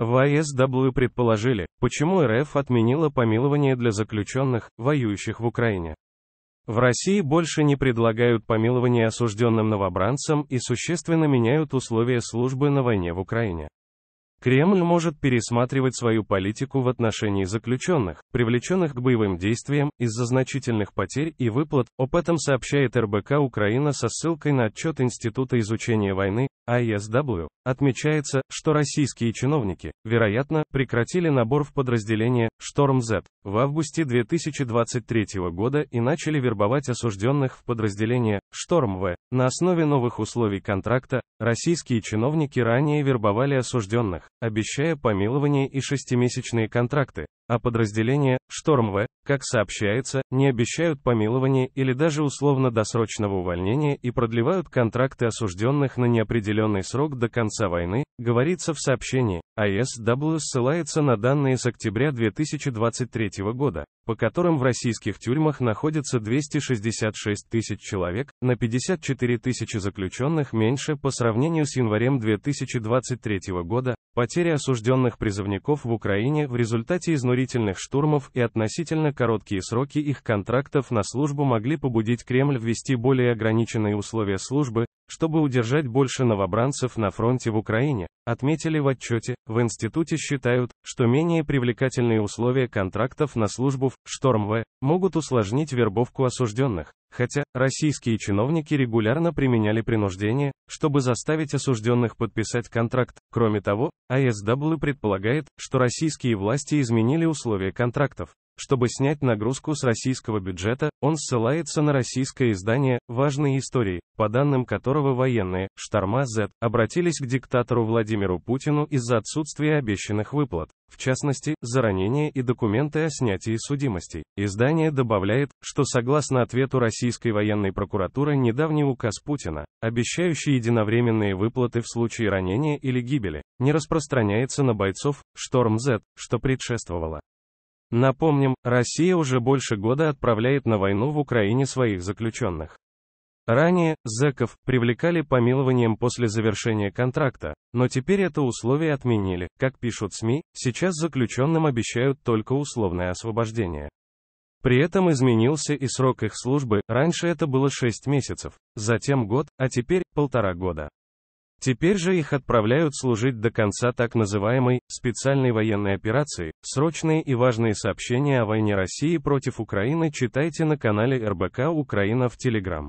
В АСW предположили, почему РФ отменила помилование для заключенных, воюющих в Украине. В России больше не предлагают помилование осужденным новобранцам и существенно меняют условия службы на войне в Украине. Кремль может пересматривать свою политику в отношении заключенных, привлеченных к боевым действиям из-за значительных потерь и выплат. Об этом сообщает РБК Украина со ссылкой на отчет Института изучения войны, ISW, а отмечается, что российские чиновники, вероятно, прекратили набор в подразделение «Шторм Z» в августе 2023 года и начали вербовать осужденных в подразделение «Шторм В». На основе новых условий контракта, российские чиновники ранее вербовали осужденных, обещая помилование и шестимесячные контракты, а подразделения «Шторм-В», как сообщается, не обещают помилования или даже условно-досрочного увольнения и продлевают контракты осужденных на неопределенный срок до конца войны, говорится в сообщении. ISW а ссылается на данные с октября 2023 года по которым в российских тюрьмах находится 266 тысяч человек, на 54 тысячи заключенных меньше по сравнению с январем 2023 года, потери осужденных призывников в Украине в результате изнурительных штурмов и относительно короткие сроки их контрактов на службу могли побудить Кремль ввести более ограниченные условия службы, чтобы удержать больше новобранцев на фронте в Украине, отметили в отчете, в институте считают, что менее привлекательные условия контрактов на службу в «Шторм-В» могут усложнить вербовку осужденных, хотя российские чиновники регулярно применяли принуждение, чтобы заставить осужденных подписать контракт. Кроме того, АСW предполагает, что российские власти изменили условия контрактов, чтобы снять нагрузку с российского бюджета, он ссылается на российское издание «Важные истории», по данным которого военные, Шторма Z, обратились к диктатору Владимиру Путину из-за отсутствия обещанных выплат, в частности, за ранения и документы о снятии судимостей. Издание добавляет, что согласно ответу российской военной прокуратуры недавний указ Путина, обещающий единовременные выплаты в случае ранения или гибели, не распространяется на бойцов «Шторм Z», что предшествовало. Напомним, Россия уже больше года отправляет на войну в Украине своих заключенных. Ранее, зэков привлекали помилованием после завершения контракта, но теперь это условие отменили, как пишут СМИ, сейчас заключенным обещают только условное освобождение. При этом изменился и срок их службы, раньше это было 6 месяцев, затем год, а теперь полтора года. Теперь же их отправляют служить до конца так называемой специальной военной операции. Срочные и важные сообщения о войне России против Украины читайте на канале РБК Украина в Телеграм.